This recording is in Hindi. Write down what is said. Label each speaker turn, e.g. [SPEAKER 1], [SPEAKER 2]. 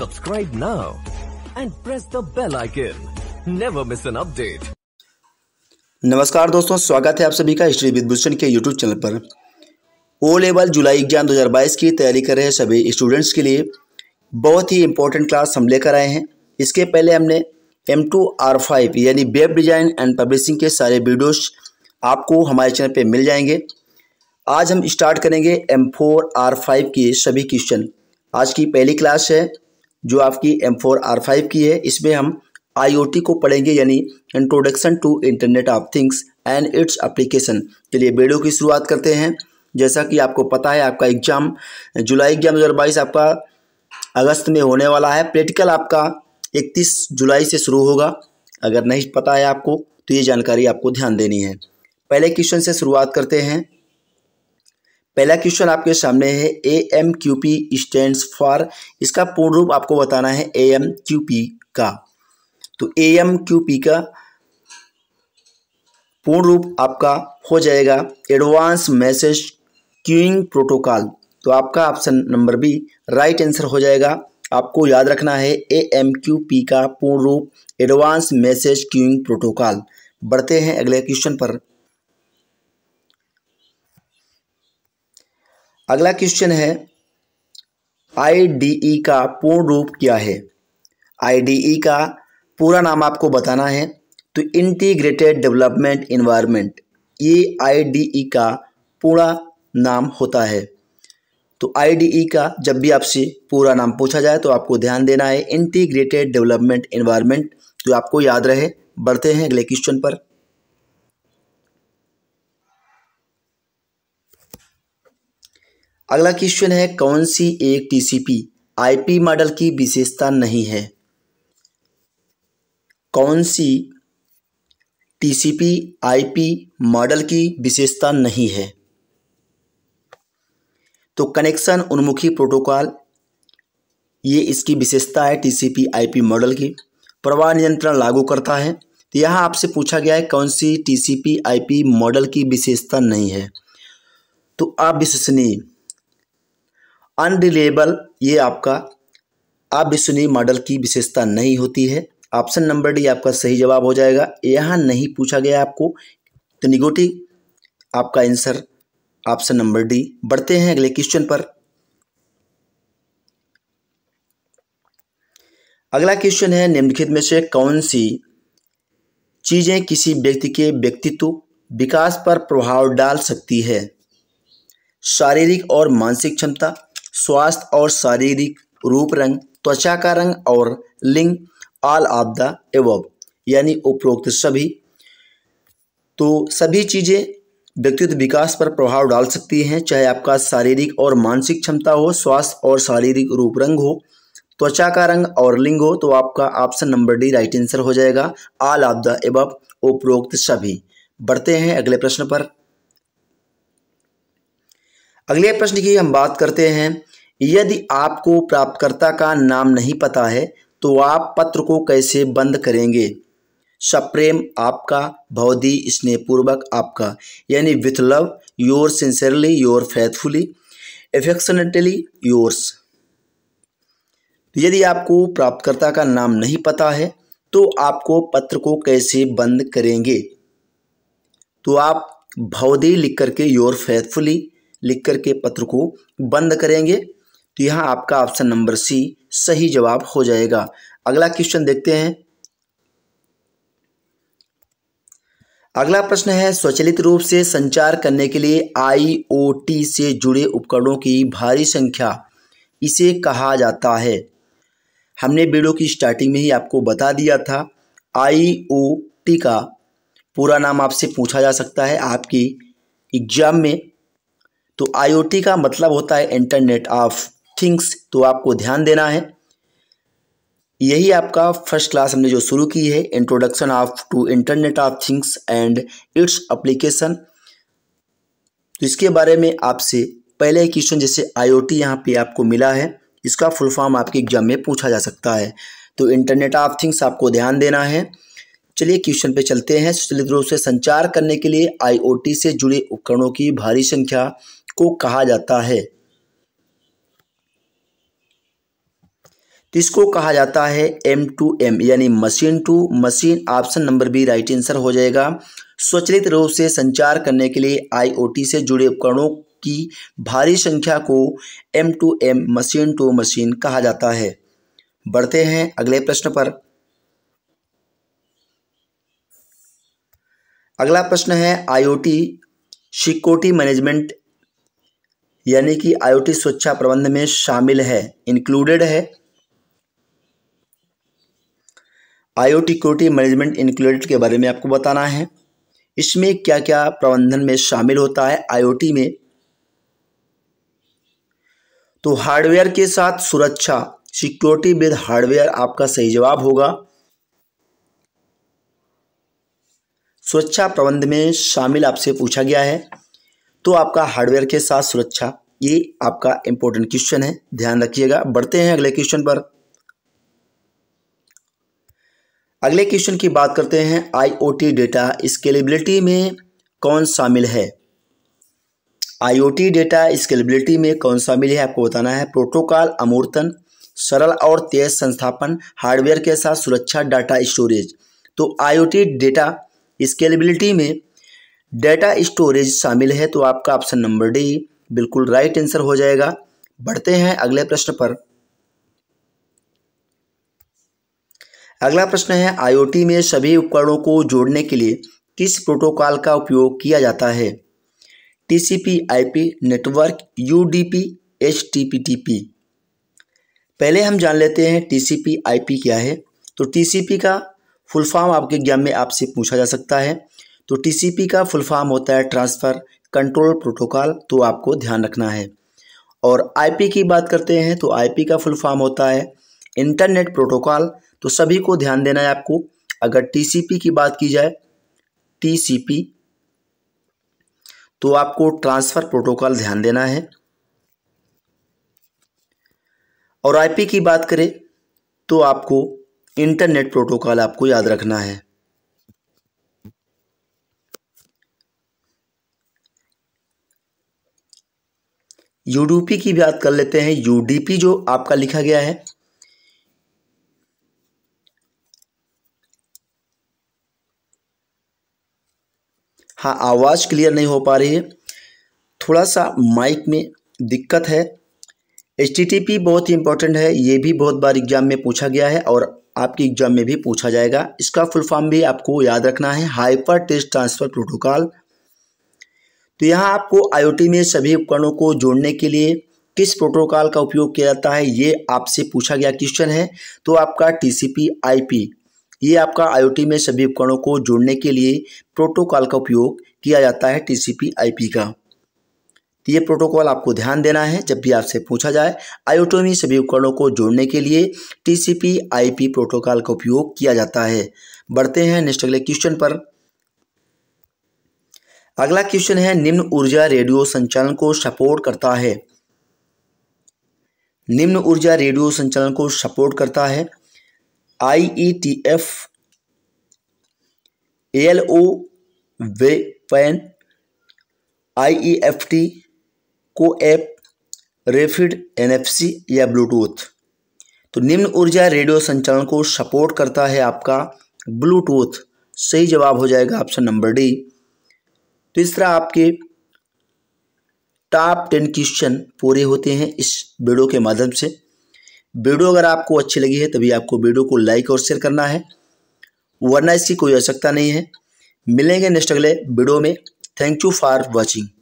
[SPEAKER 1] Subscribe now and press the bell icon. Never miss an update. नमस्कार दोस्तों स्वागत है आप सभी का हिस्ट्री विद भूषण के यूट्यूब चैनल पर ओ लेवल जुलाई एग्जाम 2022 की तैयारी कर रहे सभी स्टूडेंट्स के लिए बहुत ही इंपॉर्टेंट क्लास हम लेकर आए हैं इसके पहले हमने एम टू आर फाइव यानी वेब डिज़ाइन एंड पब्लिशिंग के सारे वीडियोस आपको हमारे चैनल पे मिल जाएंगे आज हम स्टार्ट करेंगे एम फोर आर फाइव के सभी क्वेश्चन आज की पहली क्लास है जो आपकी एम फोर आर फाइव की है इसमें हम टी को पढ़ेंगे यानी introduction to internet of things and its application चलिए वीडियो की शुरुआत करते हैं जैसा कि आपको पता है आपका एग्जाम जुलाई एग्जाम दो आपका अगस्त में होने वाला है प्रैक्टिकल आपका 31 जुलाई से शुरू होगा अगर नहीं पता है आपको तो ये जानकारी आपको ध्यान देनी है पहले क्वेश्चन से शुरुआत करते हैं पहला क्वेश्चन आपके सामने है A M Q P stand for इसका पूर्ण रूप आपको बताना है ए एम क्यू पी का तो ए एम क्यू पी का पूर्ण रूप आपका हो जाएगा एडवांस मैसेज क्यूइंग प्रोटोकॉल तो आपका option number B right answer हो जाएगा आपको याद रखना है ए एम क्यू पी का पूर्ण रूप एडवांस मैसेज क्यूइंग प्रोटोकॉल बढ़ते हैं अगले क्वेश्चन पर अगला क्वेश्चन है आईडीई e का पूर्ण रूप क्या है आईडीई e का पूरा नाम आपको बताना है तो इंटीग्रेटेड डेवलपमेंट इन्वायरमेंट ये आईडीई e का पूरा नाम होता है तो आईडीई का जब भी आपसे पूरा नाम पूछा जाए तो आपको ध्यान देना है इंटीग्रेटेड डेवलपमेंट इन्वायरमेंट तो आपको याद रहे बढ़ते हैं अगले क्वेश्चन पर अगला क्वेश्चन है कौन सी एक टीसीपी आईपी मॉडल की विशेषता नहीं है कौन सी टीसीपी आईपी मॉडल की विशेषता नहीं है तो कनेक्शन उन्मुखी प्रोटोकॉल ये इसकी विशेषता है टीसीपी आईपी मॉडल की प्रवाह नियंत्रण लागू करता है तो यहाँ आपसे पूछा गया है कौन सी टीसीपी आईपी मॉडल की विशेषता नहीं है तो अविश्वसनीय अनरिलेबल ये आपका अविश्वनीय मॉडल की विशेषता नहीं होती है ऑप्शन नंबर डी आपका सही जवाब हो जाएगा यहाँ नहीं पूछा गया आपको तो निगोटिव आपका आंसर ऑप्शन नंबर डी बढ़ते हैं अगले क्वेश्चन पर अगला क्वेश्चन है निम्नलिखित में से कौन सी चीज़ें किसी व्यक्ति के व्यक्तित्व विकास पर प्रभाव डाल सकती है शारीरिक और मानसिक क्षमता स्वास्थ्य और शारीरिक रूप रंग त्वचा का रंग और लिंग ऑल ऑफ द एवब यानी उपरोक्त सभी तो सभी चीज़ें व्यक्तित्व विकास पर प्रभाव डाल सकती हैं चाहे आपका शारीरिक और मानसिक क्षमता हो स्वास्थ्य और शारीरिक रूप रंग हो त्वचा का रंग और लिंग हो तो आपका option number D right answer हो जाएगा ऑल ऑफ द उपरोक्त सभी बढ़ते हैं अगले प्रश्न पर अगले प्रश्न की हम बात करते हैं यदि आपको प्राप्तकर्ता का नाम नहीं पता है तो आप पत्र को कैसे बंद करेंगे सप्रेम आपका भवदी स्नेहपूर्वक आपका यानी with love your sincerely your faithfully affectionately yours यदि आपको प्राप्तकर्ता का नाम नहीं पता है तो आपको पत्र को कैसे बंद करेंगे तो आप भवदी लिख करके योर फेथफुली लिख करके पत्र को बंद करेंगे तो यहाँ आपका ऑप्शन नंबर सी सही जवाब हो जाएगा अगला क्वेश्चन देखते हैं अगला प्रश्न है स्वचालित रूप से संचार करने के लिए आईओटी से जुड़े उपकरणों की भारी संख्या इसे कहा जाता है हमने वीडियो की स्टार्टिंग में ही आपको बता दिया था आईओटी का पूरा नाम आपसे पूछा जा सकता है आपकी एग्जाम में तो आईओटी का मतलब होता है इंटरनेट ऑफ थिंग्स तो आपको ध्यान देना है यही आपका फर्स्ट क्लास हमने जो शुरू की है introduction of to internet of things and its application तो इसके बारे में आपसे पहले क्वेश्चन जैसे आईओटी यहाँ पे आपको मिला है इसका फुल फॉर्म आपके एग्जाम में पूछा जा सकता है तो इंटरनेट ऑफ थिंग्स आपको ध्यान देना है चलिए क्वेश्चन पे चलते हैं रूप से संचार करने के लिए आईओटी से जुड़े उपकरणों की भारी संख्या को कहा जाता है किसको कहा जाता है एम टू एम यानी machine to machine option number B right answer हो जाएगा स्वचलित रूप से संचार करने के लिए आईओटी से जुड़े उपकरणों की भारी संख्या को M to M machine to machine कहा जाता है बढ़ते हैं अगले प्रश्न पर अगला प्रश्न है आईओटी सिक्योरिटी मैनेजमेंट यानी कि आईओटी सुरक्षा प्रबंध में शामिल है इंक्लूडेड है आईओटी क्योरिटी मैनेजमेंट इंक्लूडेड के बारे में आपको बताना है इसमें क्या क्या प्रबंधन में शामिल होता है आईओटी में तो हार्डवेयर के साथ सुरक्षा सिक्योरिटी विद हार्डवेयर आपका सही जवाब होगा सुरक्षा प्रबंध में शामिल आपसे पूछा गया है तो आपका हार्डवेयर के साथ सुरक्षा ये आपका इंपॉर्टेंट क्वेश्चन है ध्यान रखिएगा बढ़ते हैं अगले क्वेश्चन पर अगले क्वेश्चन की बात करते हैं आईओटी डेटा स्केलेबिलिटी में कौन शामिल है आईओटी डेटा स्केलेबिलिटी में कौन शामिल है आपको बताना है प्रोटोकॉल अमूर्तन सरल और तेज संस्थापन हार्डवेयर के साथ सुरक्षा डाटा स्टोरेज तो आईओटी डेटा स्केलेबिलिटी में डेटा स्टोरेज शामिल है तो आपका ऑप्शन नंबर डी बिल्कुल राइट आंसर हो जाएगा बढ़ते हैं अगले प्रश्न पर अगला प्रश्न है आईओटी में सभी उपकरणों को जोड़ने के लिए किस प्रोटोकॉल का उपयोग किया जाता है TCP IP network UDP HTTP पहले हम जान लेते हैं टीसीपी आईपी क्या है तो टीसीपी का फुल फॉर्म आपके एग्जाम में आपसे पूछा जा सकता है तो टीसीपी का फुल फॉर्म होता है ट्रांसफ़र कंट्रोल प्रोटोकॉल तो आपको ध्यान रखना है और आईपी की बात करते हैं तो आईपी का फुल फॉर्म होता है इंटरनेट प्रोटोकॉल तो सभी को ध्यान देना है आपको अगर टीसीपी की बात की जाए टीसीपी तो आपको ट्रांसफ़र प्रोटोकॉल ध्यान देना है और आईपी की बात करें तो आपको इंटरनेट प्रोटोकॉल आपको याद रखना है यूडीपी की बात कर लेते हैं यूडीपी जो आपका लिखा गया है हाँ आवाज़ क्लियर नहीं हो पा रही है थोड़ा सा माइक में दिक्कत है एच बहुत ही इंपॉर्टेंट है ये भी बहुत बार एग्जाम में पूछा गया है और आपके एग्जाम में भी पूछा जाएगा इसका फुल फॉर्म भी आपको याद रखना है हाइपर टेस्ट ट्रांसफ़र प्रोटोकॉल तो यहाँ आपको आईओटी में सभी उपकरणों को जोड़ने के लिए किस प्रोटोकॉल का उपयोग किया जाता है ये आपसे पूछा गया क्वेश्चन है तो आपका टीसीपी आईपी ये आपका आईओटी में सभी उपकरणों को जोड़ने के लिए प्रोटोकॉल का उपयोग किया जाता है टीसीपी आईपी का तो ये प्रोटोकॉल आपको ध्यान देना है जब भी आपसे पूछा जाए आईओटी में सभी उपकरणों को जोड़ने के लिए टी सी प्रोटोकॉल का उपयोग किया जाता है बढ़ते हैं नेक्स्ट अगले क्वेश्चन पर अगला क्वेश्चन है निम्न ऊर्जा रेडियो संचालन को सपोर्ट करता है निम्न ऊर्जा रेडियो संचालन को सपोर्ट करता है I E T F L O वे PAN I E F T को एप रेफिड एनएफसी या ब्लूटूथ तो निम्न ऊर्जा रेडियो संचालन को सपोर्ट करता है आपका ब्लूटूथ सही जवाब हो जाएगा ऑप्शन नंबर डी तीसरा तो आपके टॉप टेन क्वेश्चन पूरे होते हैं इस वीडियो के माध्यम से वीडियो अगर आपको अच्छी लगी है तभी आपको वीडियो को लाइक और शेयर करना है वरना इसकी कोई आवश्यकता नहीं है मिलेंगे नेक्स्ट अगले वीडियो में थैंक यू फॉर वॉचिंग